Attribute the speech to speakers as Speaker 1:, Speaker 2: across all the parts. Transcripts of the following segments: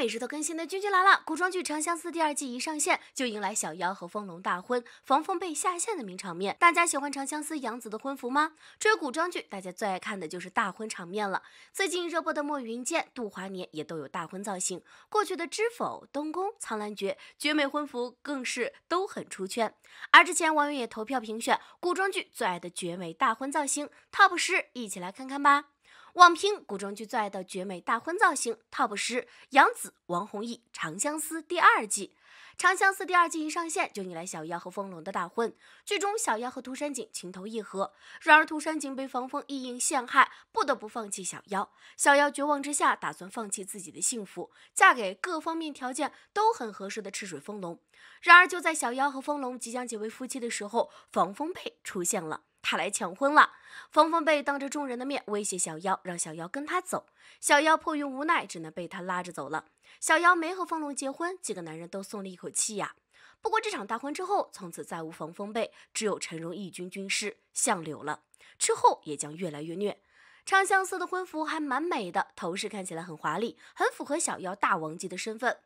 Speaker 1: 每日都更新的君君来了，古装剧《长相思》第二季一上线就迎来小夭和风龙大婚、防风被下线的名场面。大家喜欢《长相思》杨紫的婚服吗？追古装剧，大家最爱看的就是大婚场面了。最近热播的《墨云间》、《杜华年》也都有大婚造型。过去的《知否》、《东宫》、《苍兰诀》绝美婚服更是都很出圈。而之前网友也投票评选古装剧最爱的绝美大婚造型 TOP 十，一起来看看吧。网评古装剧最爱的绝美大婚造型 TOP 十：杨紫、王弘毅《长相思》第二季，《长相思》第二季一上线就迎来小夭和风龙的大婚。剧中小夭和涂山璟情投意合，然而涂山璟被防风意映陷害，不得不放弃小夭。小夭绝望之下，打算放弃自己的幸福，嫁给各方面条件都很合适的赤水丰隆。然而就在小夭和丰隆即将结为夫妻的时候，防风帔出现了。他来抢婚了，方风贝当着众人的面威胁小妖，让小妖跟他走。小妖迫于无奈，只能被他拉着走了。小妖没和风龙结婚，几个男人都松了一口气呀。不过这场大婚之后，从此再无防风贝，只有陈荣一军军师相柳了。之后也将越来越虐。长相思的婚服还蛮美的，头饰看起来很华丽，很符合小妖大王级的身份。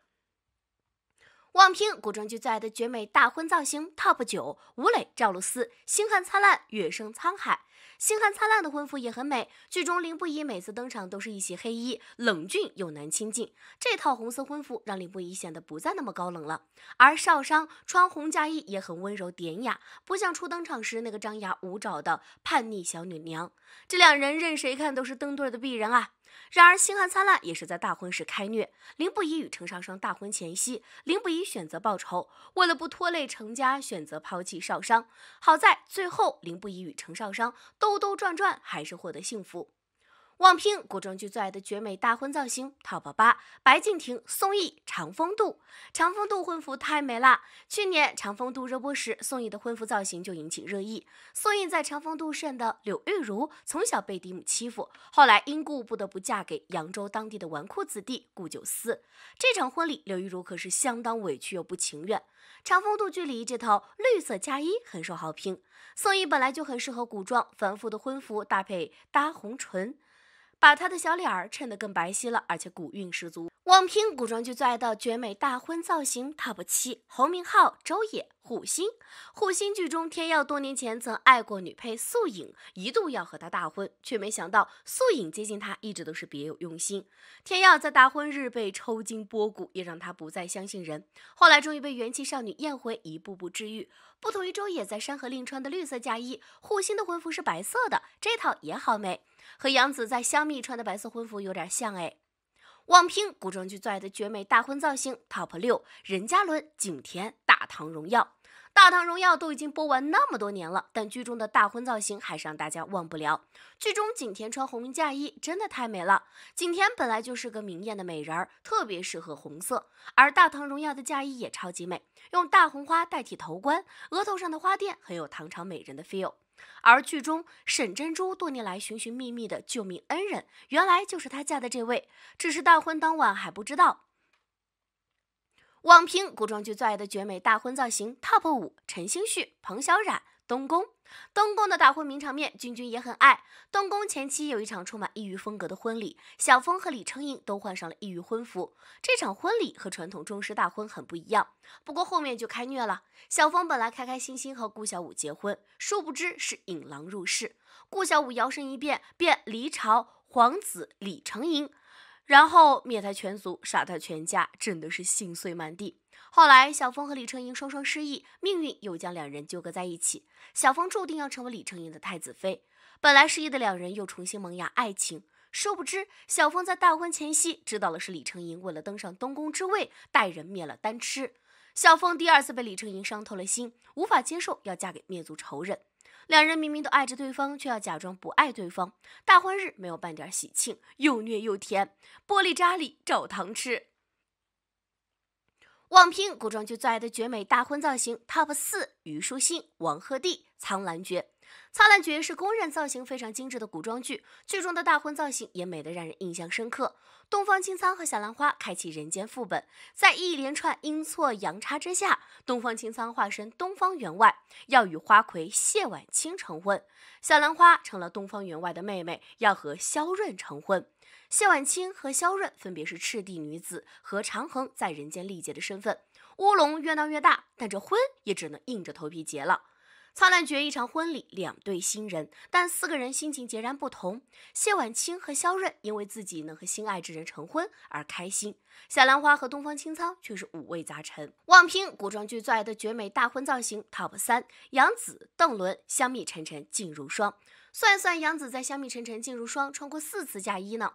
Speaker 1: 网评古装剧最爱的绝美大婚造型，Top 九，吴磊赵露思。星汉灿烂，月升沧海。星汉灿烂的婚服也很美，剧中林不疑每次登场都是一袭黑衣，冷峻又难亲近。这套红色婚服让林不疑显得不再那么高冷了。而少商穿红嫁衣也很温柔典雅，不像初登场时那个张牙舞爪的叛逆小女娘。这两人任谁看都是登对的璧人啊！然而，星汉灿烂也是在大婚时开虐。林不疑与程少商大婚前夕，林不疑选择报仇，为了不拖累程家，选择抛弃少商。好在最后，林不疑与程少商兜兜转转，还是获得幸福。妄拼古装剧最爱的绝美大婚造型，top 八，白敬亭宋轶长风渡，长风渡婚服太美了。去年长风渡热播时，宋轶的婚服造型就引起热议。宋轶在长风渡饰演的柳玉茹，从小被嫡母欺负，后来因故不得不嫁给扬州当地的纨绔子弟顾九思。这场婚礼，柳玉茹可是相当委屈又不情愿。长风渡剧里这套绿色嫁衣很受好评，宋轶本来就很适合古装，繁复的婚服搭配搭红唇。把她的小脸儿衬得更白皙了，而且古韵十足。网评古装剧最爱的绝美大婚造型 TOP 七：侯明昊、周也、虎星。虎星剧中天耀多年前曾爱过女配素影，一度要和她大婚，却没想到素影接近他一直都是别有用心。天耀在大婚日被抽筋剥骨，也让他不再相信人。后来终于被元气少女燕回一步步治愈。不同于周也在《山河令》穿的绿色嫁衣，虎星的婚服是白色的，这套也好美。和杨紫在《香蜜》穿的白色婚服有点像哎。网评古装剧最爱的绝美大婚造型 top 六，任嘉伦、景甜《大唐荣耀》。《大唐荣耀》都已经播完那么多年了，但剧中的大婚造型还是让大家忘不了。剧中景甜穿红衣嫁衣真的太美了，景甜本来就是个明艳的美人儿，特别适合红色。而《大唐荣耀》的嫁衣也超级美，用大红花代替头冠，额头上的花钿很有唐朝美人的 feel。而剧中沈珍珠多年来寻寻觅觅的救命恩人，原来就是她嫁的这位，只是大婚当晚还不知道。网评古装剧最爱的绝美大婚造型 TOP 五：陈星旭、彭小苒、东宫。东宫的大婚名场面，君君也很爱。东宫前期有一场充满异域风格的婚礼，小峰和李承鄞都换上了异域婚服。这场婚礼和传统中式大婚很不一样，不过后面就开虐了。小峰本来开开心心和顾小五结婚，殊不知是引狼入室。顾小五摇身一变，变离朝皇子李承鄞。然后灭他全族，杀他全家，真的是心碎满地。后来，小峰和李成英双双失忆，命运又将两人纠葛在一起。小峰注定要成为李成英的太子妃。本来失忆的两人又重新萌芽爱情，殊不知小峰在大婚前夕知道了是李成英为了登上东宫之位，带人灭了丹痴。小峰第二次被李成英伤透了心，无法接受要嫁给灭族仇人。两人明明都爱着对方，却要假装不爱对方。大婚日没有半点喜庆，又虐又甜。玻璃渣里找糖吃。网评古装剧最爱的绝美大婚造型 TOP 四：虞书欣、王鹤棣、苍兰诀。《苍兰诀》是公认造型非常精致的古装剧，剧中的大婚造型也美得让人印象深刻。东方青苍和小兰花开启人间副本，在一连串阴错阳差之下，东方青苍化身东方员外，要与花魁谢婉清成婚；小兰花成了东方员外的妹妹，要和萧润成婚。谢婉清和萧润分别是赤地女子和长恒在人间历劫的身份，乌龙越闹越大，但这婚也只能硬着头皮结了。《苍兰诀》一场婚礼，两对新人，但四个人心情截然不同。谢婉清和肖润因为自己能和心爱之人成婚而开心，小兰花和东方青苍却是五味杂陈。妄拼古装剧最爱的绝美大婚造型 TOP 三：杨紫、邓伦、香蜜沉沉烬如霜。算一算，杨紫在《香蜜沉沉烬如霜》穿过四次嫁衣呢。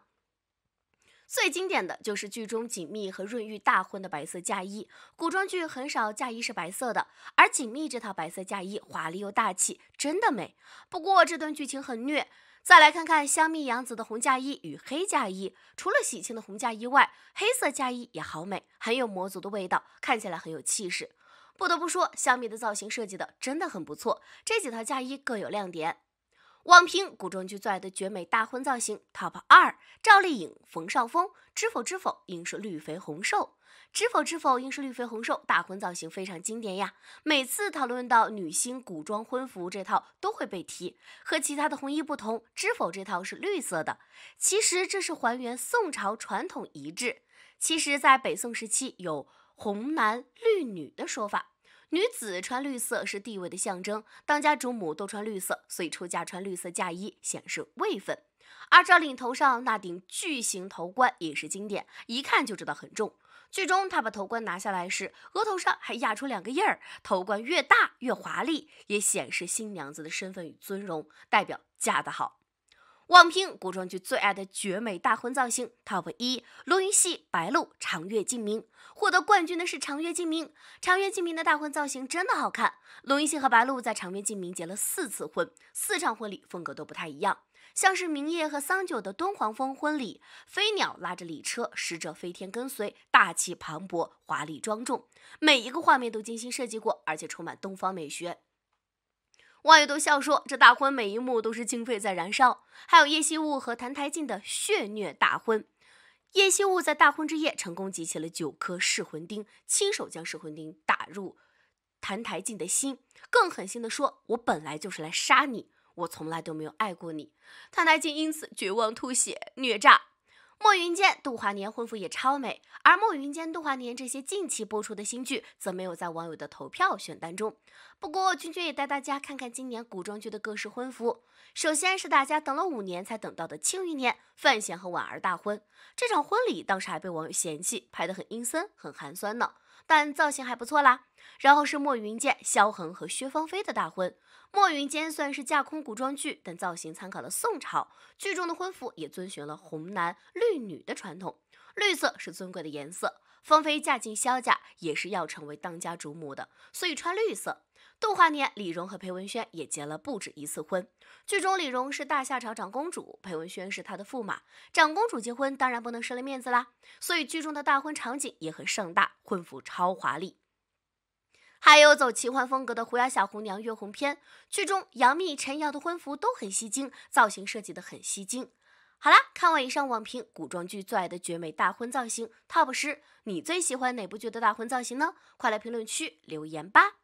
Speaker 1: 最经典的就是剧中锦觅和润玉大婚的白色嫁衣，古装剧很少嫁衣是白色的，而锦觅这套白色嫁衣华丽又大气，真的美。不过这段剧情很虐。再来看看香蜜杨紫的红嫁衣与黑嫁衣，除了喜庆的红嫁衣外，黑色嫁衣也好美，很有魔族的味道，看起来很有气势。不得不说，香蜜的造型设计的真的很不错，这几套嫁衣各有亮点。网评古装剧最爱的绝美大婚造型 TOP 二：赵丽颖、冯绍峰。知否知否，应是绿肥红瘦。知否知否，应是绿肥红瘦。大婚造型非常经典呀！每次讨论到女星古装婚服，这套都会被提。和其他的红衣不同，知否这套是绿色的。其实这是还原宋朝传统仪制。其实，在北宋时期有红男绿女的说法。女子穿绿色是地位的象征，当家主母都穿绿色，所以出嫁穿绿色嫁衣显示位分。而赵岭头上那顶巨型头冠也是经典，一看就知道很重。剧中他把头冠拿下来时，额头上还压出两个印儿。头冠越大越华丽，也显示新娘子的身份与尊荣，代表嫁得好。网评古装剧最爱的绝美大婚造型，top 一，龙云熙、白鹿、长月烬明获得冠军的是长月烬明。长月烬明的大婚造型真的好看。龙云熙和白鹿在长月烬明结了四次婚，四场婚礼风格都不太一样，像是明夜和桑酒的敦煌风婚礼，飞鸟拉着礼车，使者飞天跟随，大气磅礴，华丽庄重，每一个画面都精心设计过，而且充满东方美学。网友都笑说，这大婚每一幕都是经费在燃烧。还有叶夕雾和谭台烬的血虐大婚，叶夕雾在大婚之夜成功集齐了九颗噬魂钉，亲手将噬魂钉打入谭台烬的心。更狠心地说：“我本来就是来杀你，我从来都没有爱过你。”谭台烬因此绝望吐血，虐炸，《墨云间》杜华年婚服也超美，而《墨云间》杜华年这些近期播出的新剧则没有在网友的投票选单中。不过君君也带大家看看今年古装剧的各式婚服。首先是大家等了五年才等到的《庆余年》，范闲和婉儿大婚，这场婚礼当时还被网友嫌弃，拍得很阴森、很寒酸呢，但造型还不错啦。然后是墨云间、萧恒和薛芳菲的大婚。墨云间算是架空古装剧，但造型参考了宋朝，剧中的婚服也遵循了红男绿女的传统。绿色是尊贵的颜色，芳菲嫁进萧家也是要成为当家主母的，所以穿绿色。动画年，李荣和裴文轩也结了不止一次婚。剧中李荣是大夏朝长公主，裴文轩是她的驸马。长公主结婚当然不能失了面子啦，所以剧中的大婚场景也很盛大，婚服超华丽。还有走奇幻风格的《狐妖小红娘》月红篇，剧中杨幂、陈瑶的婚服都很吸睛，造型设计得很吸睛。好啦，看完以上网评，古装剧最爱的绝美大婚造型 TOP 十，你最喜欢哪部剧的大婚造型呢？快来评论区留言吧！